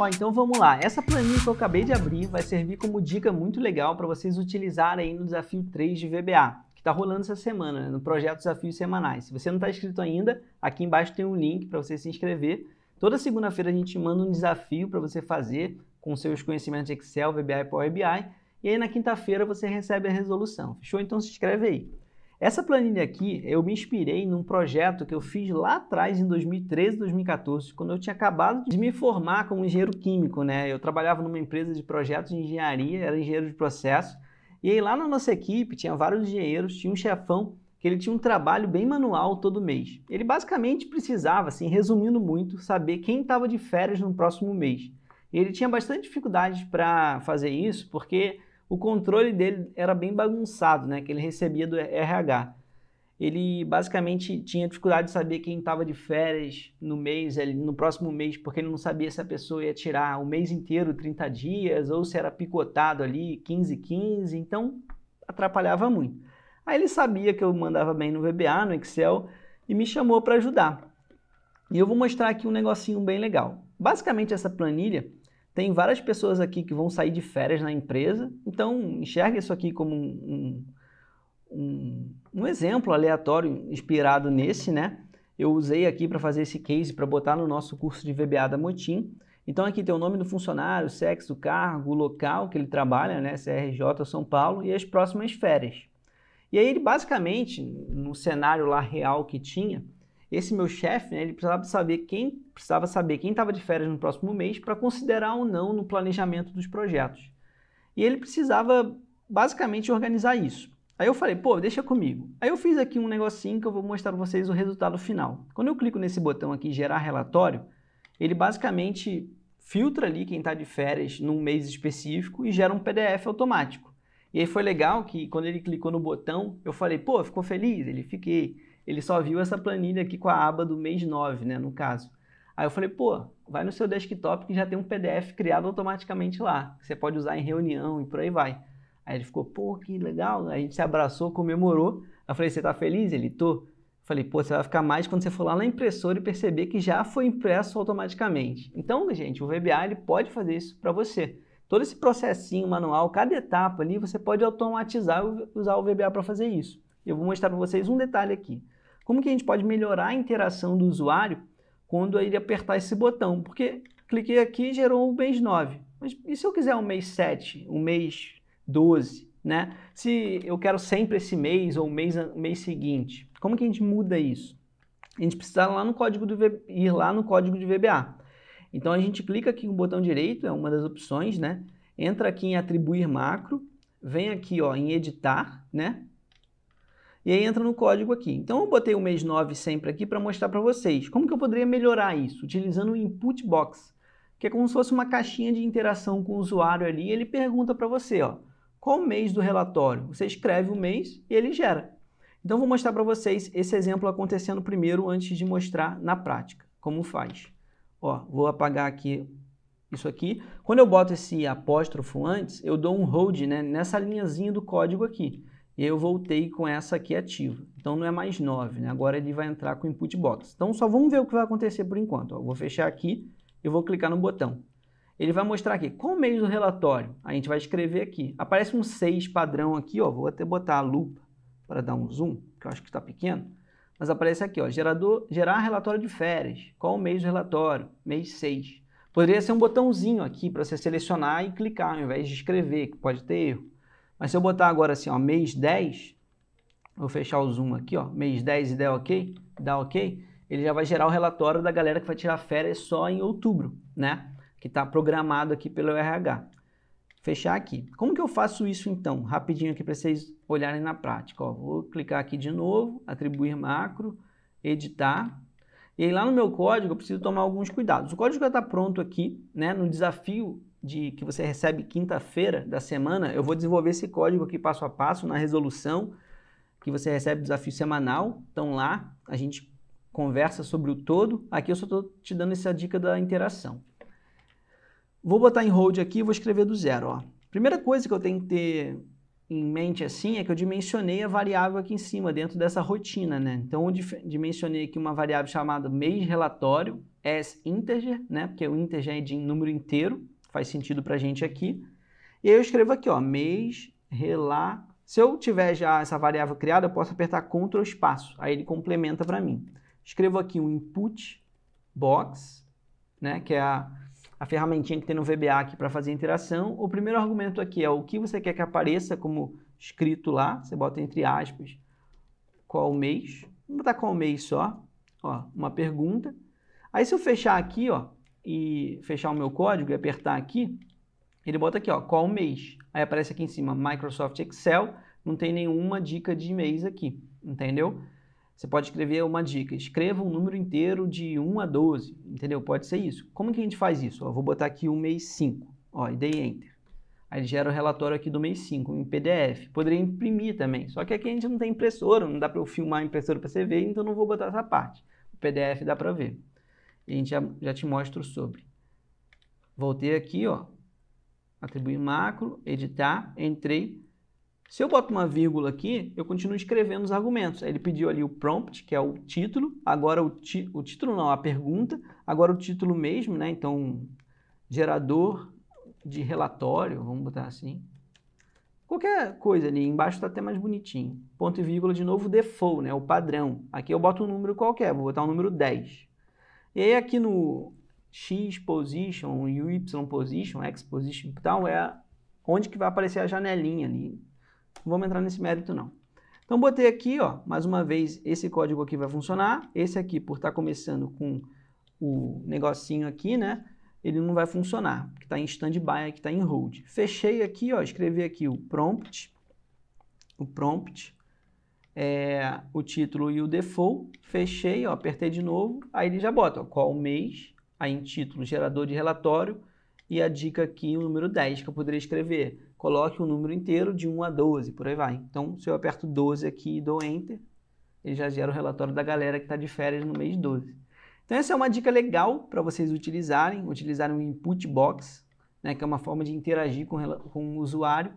Ó, então vamos lá. Essa planilha que eu acabei de abrir vai servir como dica muito legal para vocês utilizarem aí no desafio 3 de VBA, que está rolando essa semana, né, no projeto Desafios Semanais. Se você não está inscrito ainda, aqui embaixo tem um link para você se inscrever. Toda segunda-feira a gente manda um desafio para você fazer com seus conhecimentos de Excel, VBA e Power BI. E aí na quinta-feira você recebe a resolução. Fechou? Então se inscreve aí. Essa planilha aqui, eu me inspirei num projeto que eu fiz lá atrás, em 2013, 2014, quando eu tinha acabado de me formar como engenheiro químico, né? Eu trabalhava numa empresa de projetos de engenharia, era engenheiro de processo, e aí lá na nossa equipe tinha vários engenheiros, tinha um chefão que ele tinha um trabalho bem manual todo mês. Ele basicamente precisava, assim, resumindo muito, saber quem estava de férias no próximo mês. Ele tinha bastante dificuldade para fazer isso, porque o controle dele era bem bagunçado, né? Que ele recebia do RH. Ele basicamente tinha dificuldade de saber quem estava de férias no mês, no próximo mês, porque ele não sabia se a pessoa ia tirar o mês inteiro, 30 dias, ou se era picotado ali, 15, 15. Então, atrapalhava muito. Aí ele sabia que eu mandava bem no VBA, no Excel, e me chamou para ajudar. E eu vou mostrar aqui um negocinho bem legal. Basicamente, essa planilha tem várias pessoas aqui que vão sair de férias na empresa, então enxerga isso aqui como um, um, um exemplo aleatório inspirado nesse, né? Eu usei aqui para fazer esse case para botar no nosso curso de VBA da Motim. Então aqui tem o nome do funcionário, sexo, cargo, local que ele trabalha, né? CRJ São Paulo e as próximas férias. E aí ele basicamente, no cenário lá real que tinha, esse meu chefe, né, ele precisava saber quem precisava saber quem estava de férias no próximo mês para considerar ou não no planejamento dos projetos. E ele precisava basicamente organizar isso. Aí eu falei, pô, deixa comigo. Aí eu fiz aqui um negocinho que eu vou mostrar para vocês o resultado final. Quando eu clico nesse botão aqui, gerar relatório, ele basicamente filtra ali quem está de férias num mês específico e gera um PDF automático. E aí foi legal que quando ele clicou no botão, eu falei, pô, ficou feliz? Ele, fiquei ele só viu essa planilha aqui com a aba do mês 9, né, no caso. Aí eu falei, pô, vai no seu desktop que já tem um PDF criado automaticamente lá, que você pode usar em reunião e por aí vai. Aí ele ficou, pô, que legal. A gente se abraçou, comemorou. Eu falei, você tá feliz? Ele, tô. Eu falei, pô, você vai ficar mais quando você for lá na impressora e perceber que já foi impresso automaticamente. Então, gente, o VBA ele pode fazer isso para você. Todo esse processinho manual, cada etapa ali, você pode automatizar e usar o VBA para fazer isso. Eu vou mostrar para vocês um detalhe aqui. Como que a gente pode melhorar a interação do usuário quando ele apertar esse botão? Porque cliquei aqui e gerou o mês 9. Mas e se eu quiser um mês 7, um mês 12, né? Se eu quero sempre esse mês ou o mês, mês seguinte, como que a gente muda isso? A gente precisa lá no código do, ir lá no código de VBA. Então a gente clica aqui no botão direito, é uma das opções, né? Entra aqui em atribuir macro, vem aqui ó, em editar, né? E aí entra no código aqui. Então eu botei o mês 9 sempre aqui para mostrar para vocês como que eu poderia melhorar isso, utilizando o input box, que é como se fosse uma caixinha de interação com o usuário ali, ele pergunta para você, ó, qual o mês do relatório? Você escreve o mês e ele gera. Então vou mostrar para vocês esse exemplo acontecendo primeiro antes de mostrar na prática como faz. Ó, vou apagar aqui isso aqui. Quando eu boto esse apóstrofo antes, eu dou um hold né, nessa linhazinha do código aqui e eu voltei com essa aqui ativa. Então não é mais 9, né? agora ele vai entrar com input box. Então só vamos ver o que vai acontecer por enquanto. Ó, vou fechar aqui e vou clicar no botão. Ele vai mostrar aqui, qual o mês do relatório? A gente vai escrever aqui. Aparece um 6 padrão aqui, ó. vou até botar a lupa para dar um zoom, que eu acho que está pequeno. Mas aparece aqui, ó, gerador, gerar relatório de férias. Qual o mês do relatório? Mês 6. Poderia ser um botãozinho aqui para você selecionar e clicar ao invés de escrever, que pode ter erro. Mas se eu botar agora assim, ó, mês 10, vou fechar o zoom aqui, ó, mês 10 e der OK, dá OK, ele já vai gerar o relatório da galera que vai tirar férias só em outubro, né? Que está programado aqui pelo RH. Fechar aqui. Como que eu faço isso então? Rapidinho aqui para vocês olharem na prática. Ó, vou clicar aqui de novo, atribuir macro, editar. E aí lá no meu código eu preciso tomar alguns cuidados. O código já está pronto aqui, né? No desafio de que você recebe quinta-feira da semana, eu vou desenvolver esse código aqui passo a passo na resolução que você recebe desafio semanal. Então lá a gente conversa sobre o todo. Aqui eu só estou te dando essa dica da interação. Vou botar em hold aqui e vou escrever do zero. Ó. Primeira coisa que eu tenho que ter em mente assim é que eu dimensionei a variável aqui em cima, dentro dessa rotina, né? Então eu dimensionei aqui uma variável chamada mês relatório, as integer, né? Porque o integer é de número inteiro faz sentido para a gente aqui. E aí eu escrevo aqui, ó, mês, relá. Se eu tiver já essa variável criada, eu posso apertar Ctrl espaço, aí ele complementa para mim. Escrevo aqui um input box, né, que é a, a ferramentinha que tem no VBA aqui para fazer interação. O primeiro argumento aqui é o que você quer que apareça como escrito lá, você bota entre aspas, qual mês. Vamos botar qual mês só, ó, uma pergunta. Aí se eu fechar aqui, ó, e fechar o meu código e apertar aqui, ele bota aqui, ó, qual mês. Aí aparece aqui em cima Microsoft Excel, não tem nenhuma dica de mês aqui, entendeu? Você pode escrever uma dica, escreva um número inteiro de 1 a 12, entendeu? Pode ser isso. Como que a gente faz isso? Ó, vou botar aqui o mês 5, ó, e dei Enter. Aí ele gera o relatório aqui do mês 5 em PDF. Poderia imprimir também, só que aqui a gente não tem impressora, não dá para eu filmar a impressora para você ver, então não vou botar essa parte. O PDF dá para ver a gente já, já te mostra sobre. Voltei aqui, ó, atribuir macro, editar, entrei. Se eu boto uma vírgula aqui, eu continuo escrevendo os argumentos. Ele pediu ali o prompt, que é o título, agora o, ti, o título não, a pergunta, agora o título mesmo, né? Então, gerador de relatório, vamos botar assim. Qualquer coisa ali, embaixo está até mais bonitinho. Ponto e vírgula, de novo, default, né? O padrão. Aqui eu boto um número qualquer, vou botar o um número 10. E aí aqui no X position e Y position, X position e tal, é onde que vai aparecer a janelinha ali. Não vamos entrar nesse mérito não. Então botei aqui, ó, mais uma vez, esse código aqui vai funcionar. Esse aqui, por estar tá começando com o negocinho aqui, né? Ele não vai funcionar, porque está em standby, aqui está em hold. Fechei aqui, ó, escrevi aqui o prompt, o prompt, é, o título e o default, fechei, ó, apertei de novo, aí ele já bota ó, qual mês, aí em título, gerador de relatório, e a dica aqui, o número 10, que eu poderia escrever. Coloque o um número inteiro de 1 a 12, por aí vai. Então, se eu aperto 12 aqui e dou Enter, ele já gera o relatório da galera que está de férias no mês 12. Então, essa é uma dica legal para vocês utilizarem, utilizarem o Input Box, né, que é uma forma de interagir com, com o usuário,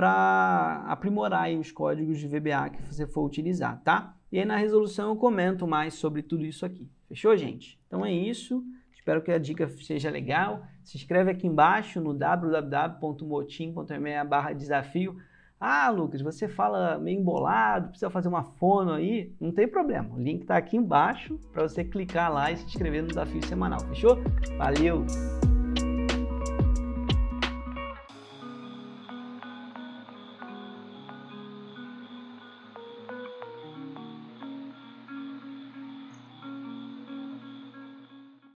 para aprimorar os códigos de VBA que você for utilizar, tá? E aí na resolução eu comento mais sobre tudo isso aqui. Fechou, gente? Então é isso. Espero que a dica seja legal. Se inscreve aqui embaixo no www.motim.me barra desafio. Ah, Lucas, você fala meio embolado, precisa fazer uma fono aí. Não tem problema. O link está aqui embaixo para você clicar lá e se inscrever no desafio semanal. Fechou? Valeu!